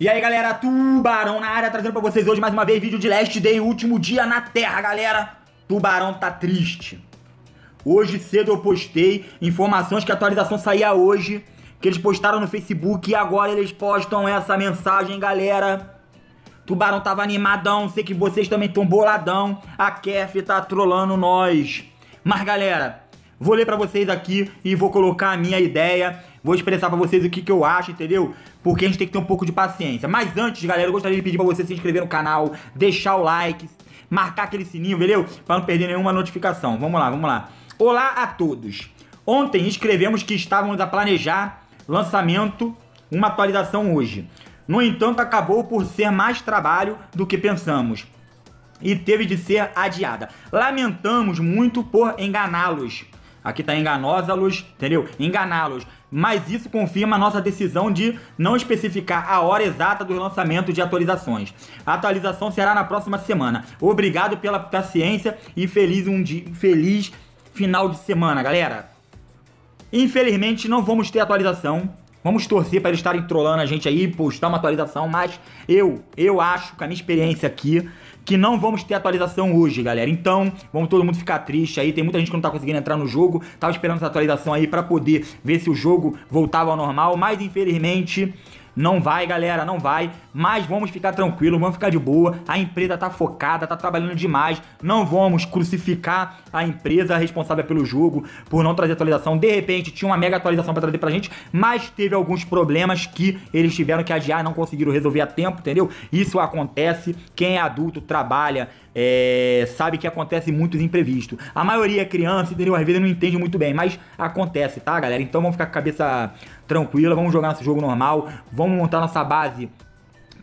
E aí galera, Tubarão na área, trazendo pra vocês hoje mais uma vez vídeo de Last Day, último dia na Terra, galera. Tubarão tá triste. Hoje cedo eu postei informações que a atualização saía hoje, que eles postaram no Facebook e agora eles postam essa mensagem, galera. Tubarão tava animadão, sei que vocês também tão boladão. A Kef tá trolando nós. Mas galera, vou ler para vocês aqui e vou colocar a minha ideia Vou expressar para vocês o que, que eu acho, entendeu? Porque a gente tem que ter um pouco de paciência. Mas antes, galera, eu gostaria de pedir para você se inscrever no canal, deixar o like, marcar aquele sininho, entendeu? Para não perder nenhuma notificação. Vamos lá, vamos lá. Olá a todos. Ontem escrevemos que estávamos a planejar lançamento, uma atualização hoje. No entanto, acabou por ser mais trabalho do que pensamos e teve de ser adiada. Lamentamos muito por enganá-los Aqui tá enganosá-los, entendeu? Enganá-los. Mas isso confirma a nossa decisão de não especificar a hora exata do lançamento de atualizações. A atualização será na próxima semana. Obrigado pela paciência e feliz um dia, feliz final de semana, galera. Infelizmente não vamos ter atualização. Vamos torcer para eles estarem trolando a gente aí, postar uma atualização, mas eu, eu acho, com a minha experiência aqui, que não vamos ter atualização hoje, galera. Então, vamos todo mundo ficar triste aí. Tem muita gente que não tá conseguindo entrar no jogo. Tava esperando essa atualização aí para poder ver se o jogo voltava ao normal, mas infelizmente não vai, galera, não vai. Mas vamos ficar tranquilo, vamos ficar de boa. A empresa tá focada, tá trabalhando demais. Não vamos crucificar a empresa responsável pelo jogo por não trazer atualização. De repente tinha uma mega atualização para trazer pra gente, mas teve alguns problemas que eles tiveram que adiar, não conseguiram resolver a tempo, entendeu? Isso acontece. Quem é adulto trabalha, é, sabe que acontece muitos imprevistos. A maioria é criança, entendeu? Às vezes não entende muito bem, mas acontece, tá, galera? Então vamos ficar com a cabeça tranquila, vamos jogar nosso jogo normal, vamos montar nossa base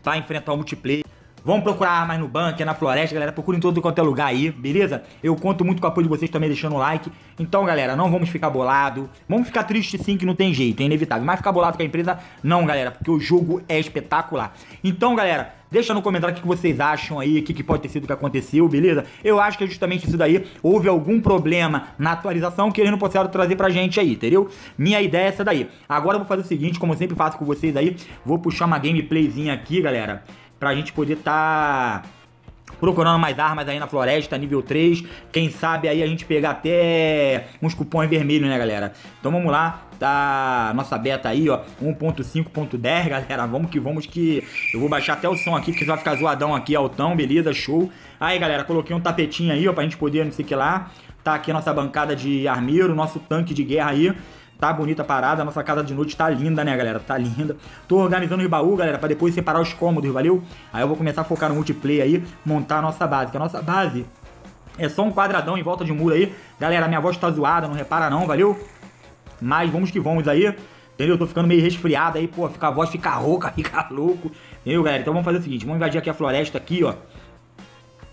para enfrentar o multiplayer. Vamos procurar armas no bunker, na floresta, galera. Procurem em todo quanto é lugar aí, beleza? Eu conto muito com o apoio de vocês também deixando o like. Então, galera, não vamos ficar bolado. Vamos ficar triste sim, que não tem jeito, é inevitável. Mas ficar bolado com a empresa, não, galera, porque o jogo é espetacular. Então, galera, Deixa no comentário o que vocês acham aí, o que, pode ter sido o que aconteceu, beleza? Eu acho que é justamente isso daí. Houve algum problema na atualização que eles não conseguiram trazer pra gente aí, entendeu? Minha ideia é essa daí. Agora eu vou fazer o seguinte, como eu sempre faço com vocês aí, vou puxar uma gameplayzinha aqui, galera para a gente poder estar tá procurando mais armas aí na floresta, nível 3. Quem sabe aí a gente pegar até uns cupons vermelhos, né, galera? Então vamos lá, tá nossa beta aí, ó, 1.5.10, galera. Vamos que vamos que eu vou baixar até o som aqui, porque vai ficar zoadão aqui, altão, beleza, show. Aí, galera, coloquei um tapetinho aí, ó, pra gente poder não sei o que lá. Tá aqui a nossa bancada de armeiro, nosso tanque de guerra aí. Tá bonita a parada, a nossa casa de noite tá linda, né, galera? Tá linda. Tô organizando os baús, galera, pra depois separar os cômodos, valeu? Aí eu vou começar a focar no multiplayer aí, montar a nossa base. Que a nossa base é só um quadradão em volta de um muro aí. Galera, minha voz tá zoada, não repara não, valeu? Mas vamos que vamos aí. Entendeu? Eu tô ficando meio resfriado aí, pô. Fica a voz, fica rouca, fica louco. Entendeu, galera? Então vamos fazer o seguinte: vamos invadir aqui a floresta aqui, ó.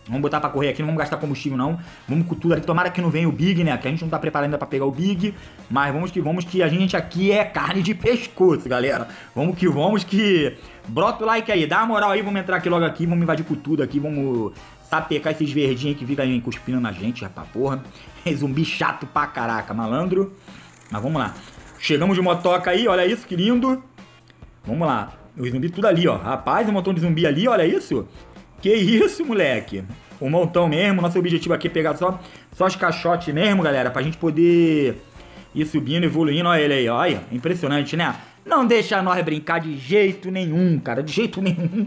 Vamos botar pra correr aqui, não vamos gastar combustível não. Vamos com tudo ali. Tomara que não venha o Big, né? Que a gente não tá preparado ainda pra pegar o Big. Mas vamos que vamos que a gente aqui é carne de pescoço, galera. Vamos que vamos que... Brota o like aí, dá uma moral aí. Vamos entrar aqui logo aqui, vamos invadir com tudo aqui. Vamos sapecar esses verdinhos aí que ficam aí cuspindo na gente, rapaz, porra. É zumbi chato pra caraca, malandro. Mas vamos lá. Chegamos de motoca aí, olha isso, que lindo. Vamos lá. Os zumbis tudo ali, ó. Rapaz, um montão de zumbi ali, olha isso. Que isso, moleque. Um montão mesmo. Nosso objetivo aqui é pegar só, só os caixotes mesmo, galera. Pra gente poder ir subindo, evoluindo. Olha ele aí, olha. Impressionante, né? Não deixa nós brincar de jeito nenhum, cara. De jeito nenhum.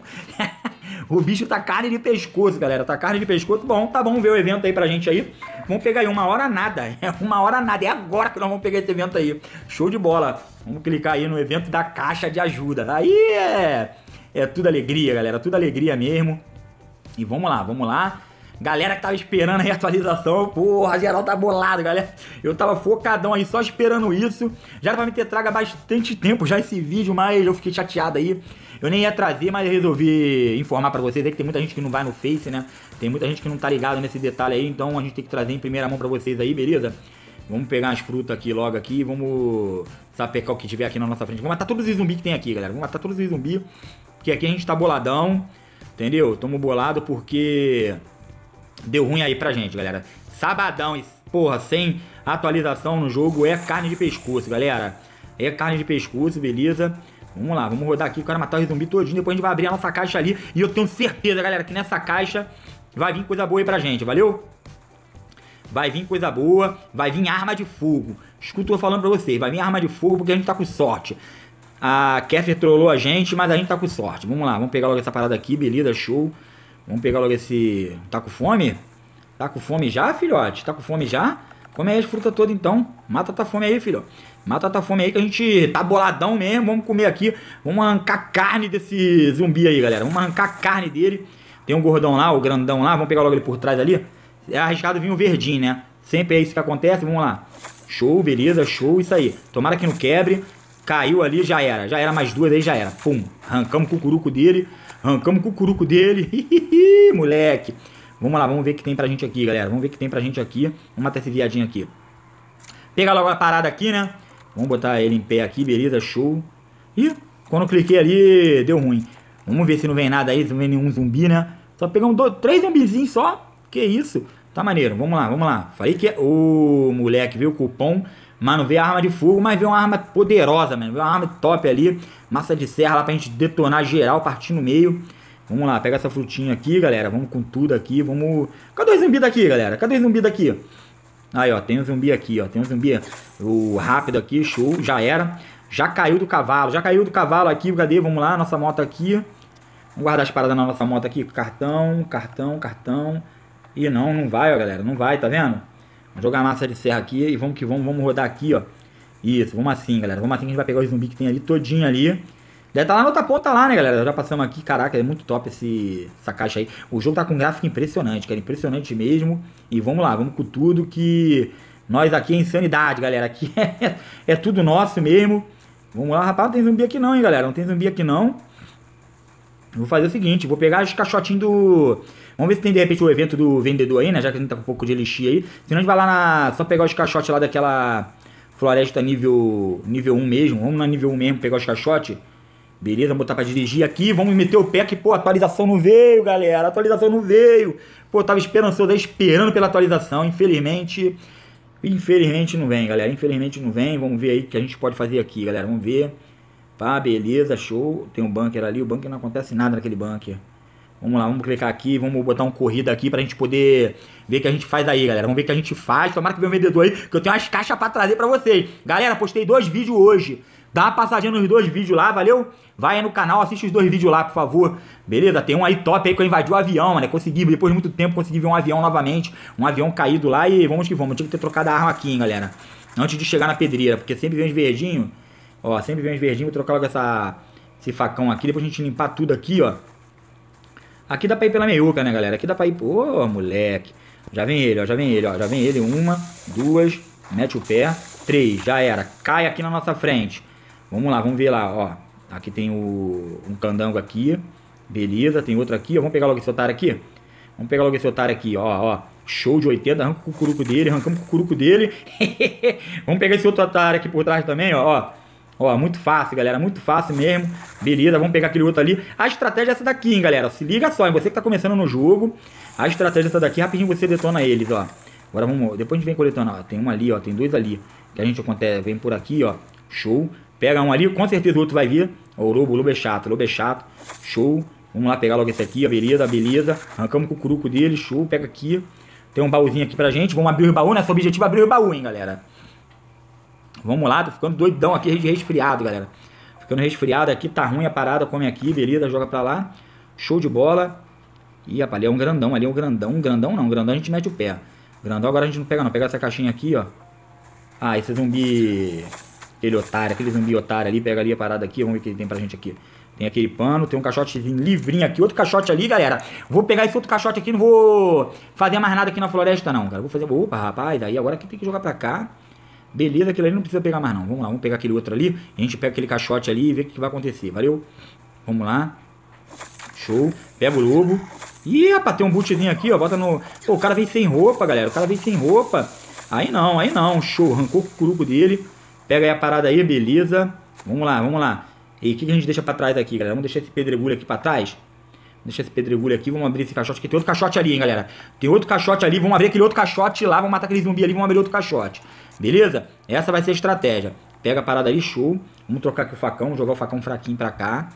o bicho tá carne de pescoço, galera. Tá carne de pescoço. Bom, tá bom ver o evento aí pra gente aí. Vamos pegar aí uma hora nada. É uma hora nada. É agora que nós vamos pegar esse evento aí. Show de bola. Vamos clicar aí no evento da caixa de ajuda. Aí é, é tudo alegria, galera. Tudo alegria mesmo. E vamos lá, vamos lá. Galera que tava esperando aí a atualização, porra, geral tá bolado, galera. Eu tava focadão aí, só esperando isso. Já era pra me ter traga bastante tempo já esse vídeo, mas eu fiquei chateado aí. Eu nem ia trazer, mas resolvi informar para vocês aí que tem muita gente que não vai no Face, né? Tem muita gente que não tá ligado nesse detalhe aí, então a gente tem que trazer em primeira mão para vocês aí, beleza? Vamos pegar as frutas aqui logo aqui, vamos sapecar o que tiver aqui na nossa frente. Vamos matar todos os zumbis que tem aqui, galera. Vamos matar todos os zumbis, porque aqui a gente tá boladão. Entendeu? Tamo bolado porque deu ruim aí pra gente, galera. Sabadão, porra, sem atualização no jogo é carne de pescoço, galera. É carne de pescoço, beleza? Vamos lá, vamos rodar aqui, o cara matar o zumbi todinho, depois a gente vai abrir a nossa caixa ali. E eu tenho certeza, galera, que nessa caixa vai vir coisa boa aí pra gente, valeu? Vai vir coisa boa, vai vir arma de fogo. Escuta eu falando pra vocês, vai vir arma de fogo porque a gente tá com sorte. A Kéfera trollou a gente, mas a gente tá com sorte. Vamos lá, vamos pegar logo essa parada aqui, beleza, show. Vamos pegar logo esse. Tá com fome? Tá com fome já, filhote? Tá com fome já? Come aí as frutas todas então. Mata tua fome aí, filho. Mata tua fome aí que a gente tá boladão mesmo. Vamos comer aqui. Vamos arrancar carne desse zumbi aí, galera. Vamos arrancar carne dele. Tem um gordão lá, o grandão lá. Vamos pegar logo ele por trás ali. É arriscado vir um verdinho, né? Sempre é isso que acontece. Vamos lá. Show, beleza, show, isso aí. Tomara que não quebre. Caiu ali, já era. Já era mais duas, aí já era. Pum. Arrancamos o cucuruco dele. Arrancamos o cucuruco dele. Hihihi, moleque. Vamos lá, vamos ver o que tem pra gente aqui, galera. Vamos ver o que tem pra gente aqui. Vamos matar esse viadinho aqui. Pegar logo a parada aqui, né? Vamos botar ele em pé aqui, beleza, show. Ih, quando eu cliquei ali, deu ruim. Vamos ver se não vem nada aí, se não vem nenhum zumbi, né? Só pegamos dois, três zumbizinhos só. Que isso? Tá maneiro, vamos lá, vamos lá. Falei que o moleque viu o cupom, mas não a arma de fogo, mas veio uma arma poderosa, mano. Veio uma arma top ali, massa de serra lá pra gente detonar geral, partir no meio. Vamos lá, pega essa frutinha aqui, galera. Vamos com tudo aqui, vamos... Cadê o zumbi daqui, galera? Cadê o zumbi daqui? Aí, ó, tem um zumbi aqui, ó. Tem um zumbi o rápido aqui, show, já era. Já caiu do cavalo, já caiu do cavalo aqui, cadê? Vamos lá, nossa moto aqui. Vamos guardar as paradas na nossa moto aqui. Cartão, cartão, cartão. E não, não vai, ó, galera. Não vai, tá vendo? Vamos jogar a massa de serra aqui e vamos que vamos, vamos rodar aqui, ó. Isso, vamos assim, galera. Vamos assim que a gente vai pegar o zumbi que tem ali todinho ali. Deve tá lá na outra ponta lá, né, galera? Já passamos aqui, caraca, é muito top esse, essa caixa aí. O jogo tá com gráfico impressionante, cara, impressionante mesmo. E vamos lá, vamos com tudo que nós aqui é insanidade, galera. Aqui é, é tudo nosso mesmo. Vamos lá, rapaz, não tem zumbi aqui não, hein, galera. Não tem zumbi aqui não. Vou fazer o seguinte, vou pegar os caixotinhos do Vamos ver se tem de repente o evento do vendedor aí, né? Já que a gente tá com um pouco de elixir aí. Se não a gente vai lá na. Só pegar os caixotes lá daquela floresta nível, nível 1 mesmo. Vamos na nível 1 mesmo pegar os caixotes. Beleza, botar pra dirigir aqui. Vamos meter o pé que, pô, atualização não veio, galera. atualização não veio. Pô, tava esperançoso, esperando pela atualização. Infelizmente. Infelizmente não vem, galera. Infelizmente não vem. Vamos ver aí o que a gente pode fazer aqui, galera. Vamos ver. Pá, beleza, show. Tem um bunker ali. O bunker não acontece nada naquele bunker. Vamos lá, vamos clicar aqui, vamos botar um corrida aqui pra gente poder ver o que a gente faz aí, galera. Vamos ver o que a gente faz. Tomara que venha um vendedor aí, que eu tenho umas caixas pra trazer pra vocês. Galera, postei dois vídeos hoje. Dá uma passadinha nos dois vídeos lá, valeu? Vai aí no canal, assiste os dois vídeos lá, por favor. Beleza? Tem um aí top aí que eu invadi o avião, mano é Consegui, depois de muito tempo, consegui ver um avião novamente. Um avião caído lá e vamos que vamos. tinha que ter trocado a arma aqui, hein, galera. Antes de chegar na pedreira, porque sempre vem os verdinhos. Ó, sempre vem os verdinhos. Vou trocar logo essa, esse facão aqui. Depois a gente limpar tudo aqui, ó. Aqui dá pra ir pela meiuca, né, galera? Aqui dá pra ir... Pô, oh, moleque. Já vem ele, ó. Já vem ele, ó. Já vem ele. Uma, duas. Mete o pé. Três. Já era. Cai aqui na nossa frente. Vamos lá, vamos ver lá, ó. Aqui tem o, um candango aqui. Beleza, tem outro aqui. Ó. Vamos pegar logo esse otário aqui. Vamos pegar logo esse otário aqui, ó, ó. Show de 80, arranca o cucuruco dele, arrancamos o cucuruco dele. vamos pegar esse outro otário aqui por trás também, ó. ó. Ó, muito fácil, galera, muito fácil mesmo. Beleza, vamos pegar aquele outro ali. A estratégia é essa daqui, hein, galera. Se liga só, hein, você que tá começando no jogo. A estratégia é essa daqui, rapidinho você detona eles, ó. Agora vamos, depois a gente vem coletando, ó. Tem um ali, ó, tem dois ali. Que a gente acontece, vem por aqui, ó. Show. Pega um ali, com certeza o outro vai vir. Ó, o lobo, o lobo é chato, o lobo é chato. Show. Vamos lá pegar logo esse aqui, ó, beleza, beleza. Arrancamos com o curuco dele, show. Pega aqui. Tem um baúzinho aqui pra gente. Vamos abrir o baú, nosso né? objetivo é abrir o baú, hein, galera. Vamos lá, tô ficando doidão aqui de resfriado, galera. Ficando resfriado aqui, tá ruim a parada, come aqui, beleza, joga pra lá. Show de bola. Ih, rapaz, ali é um grandão, ali é um grandão. Um grandão não, um grandão a gente mete o pé. Grandão agora a gente não pega não. Pega essa caixinha aqui, ó. Ah, esse zumbi... Aquele otário, aquele zumbi otário ali. Pega ali a parada aqui, vamos ver o que ele tem pra gente aqui. Tem aquele pano, tem um caixotezinho livrinho aqui, outro caixote ali, galera. Vou pegar esse outro caixote aqui, não vou fazer mais nada aqui na floresta não, cara. Vou fazer... Opa, rapaz, aí agora que tem que jogar pra cá. Beleza, aquilo ali não precisa pegar mais não. Vamos lá, vamos pegar aquele outro ali. A gente pega aquele caixote ali e vê o que vai acontecer. Valeu? Vamos lá. Show. Pega o lobo. Ih, rapaz, tem um bootzinho aqui, ó. Bota no... Pô, o cara veio sem roupa, galera. O cara veio sem roupa. Aí não, aí não. Show. Arrancou o curuco dele. Pega aí a parada aí, beleza. Vamos lá, vamos lá. E o que, que a gente deixa pra trás aqui, galera? Vamos deixar esse pedregulho aqui pra trás. Deixa esse pedregulho aqui, vamos abrir esse caixote, que tem outro caixote ali, hein, galera. Tem outro caixote ali, vamos abrir aquele outro caixote lá, vamos matar aquele zumbi ali, vamos abrir outro caixote. Beleza? Essa vai ser a estratégia. Pega a parada ali, show. Vamos trocar aqui o facão, jogar o facão fraquinho pra cá.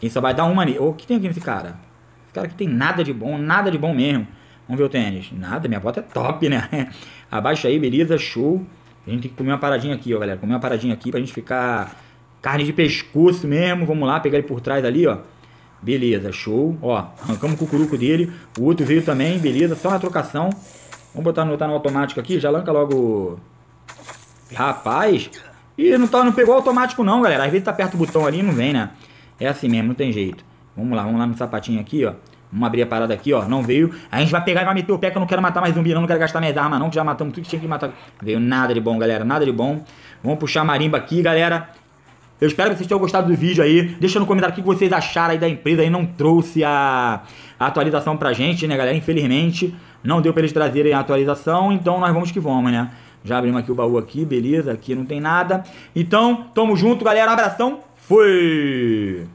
Quem só vai dar uma ali. Ô, que tem aqui nesse cara? Esse cara aqui tem nada de bom, nada de bom mesmo. Vamos ver o tênis. Nada, minha bota é top, né? Abaixa aí, beleza, show. A gente tem que comer uma paradinha aqui, ó, galera. Comer uma paradinha aqui pra gente ficar carne de pescoço mesmo. Vamos lá, pegar ele por trás ali, ó. Beleza, show. Ó, arrancamos o cucuruco dele. O outro veio também, beleza. Só na trocação. Vamos botar no, botar no automático aqui. Já lanca logo Rapaz. E não, tá, não pegou automático não, galera. Às vezes tá perto do botão ali e não vem, né? É assim mesmo, não tem jeito. Vamos lá, vamos lá no sapatinho aqui, ó. Vamos abrir a parada aqui, ó. Não veio. A gente vai pegar e vai meter o pé que eu não quero matar mais zumbi, não. Não quero gastar minhas armas, não. Que já matamos tudo que tinha que matar. Veio nada de bom, galera. Nada de bom. Vamos puxar a marimba aqui, galera. Eu espero que vocês tenham gostado do vídeo aí. Deixa no comentário o que vocês acharam aí da empresa aí. Não trouxe a, a atualização pra gente, né, galera? Infelizmente, não deu pra eles trazerem a atualização. Então nós vamos que vamos, né? Já abrimos aqui o baú aqui, beleza, aqui não tem nada. Então, tamo junto, galera, abração, fui!